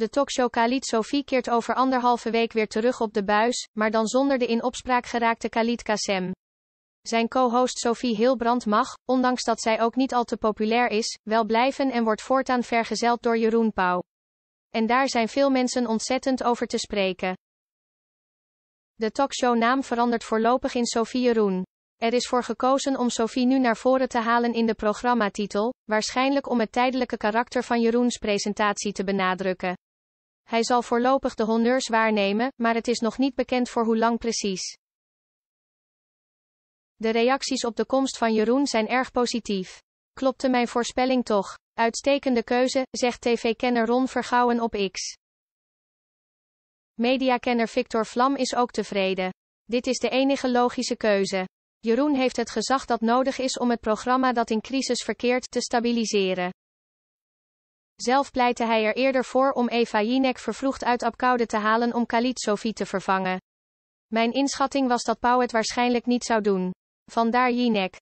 De talkshow Khalid Sophie keert over anderhalve week weer terug op de buis, maar dan zonder de in opspraak geraakte Khalid Kassem. Zijn co-host Sophie Hilbrand mag, ondanks dat zij ook niet al te populair is, wel blijven en wordt voortaan vergezeld door Jeroen Pauw. En daar zijn veel mensen ontzettend over te spreken. De talkshow-naam verandert voorlopig in Sophie Jeroen. Er is voor gekozen om Sophie nu naar voren te halen in de programmatitel, waarschijnlijk om het tijdelijke karakter van Jeroens presentatie te benadrukken. Hij zal voorlopig de honneurs waarnemen, maar het is nog niet bekend voor hoe lang precies. De reacties op de komst van Jeroen zijn erg positief. Klopte mijn voorspelling toch? Uitstekende keuze, zegt tv-kenner Ron Vergouwen op X. Mediakenner Victor Vlam is ook tevreden. Dit is de enige logische keuze. Jeroen heeft het gezag dat nodig is om het programma dat in crisis verkeert te stabiliseren. Zelf pleitte hij er eerder voor om Eva Jinek vervroegd uit Apkoude te halen om Kalit Sophie te vervangen. Mijn inschatting was dat Pau het waarschijnlijk niet zou doen. Vandaar Jinek.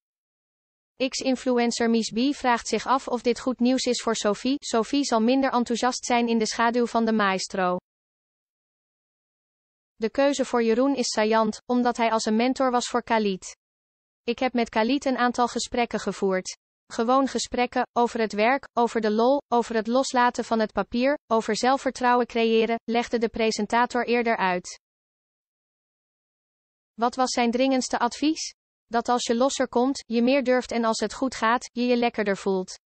X-influencer Miss B vraagt zich af of dit goed nieuws is voor Sophie. Sophie zal minder enthousiast zijn in de schaduw van de maestro. De keuze voor Jeroen is saillant, omdat hij als een mentor was voor Kalit. Ik heb met Kalit een aantal gesprekken gevoerd. Gewoon gesprekken, over het werk, over de lol, over het loslaten van het papier, over zelfvertrouwen creëren, legde de presentator eerder uit. Wat was zijn dringendste advies? Dat als je losser komt, je meer durft en als het goed gaat, je je lekkerder voelt.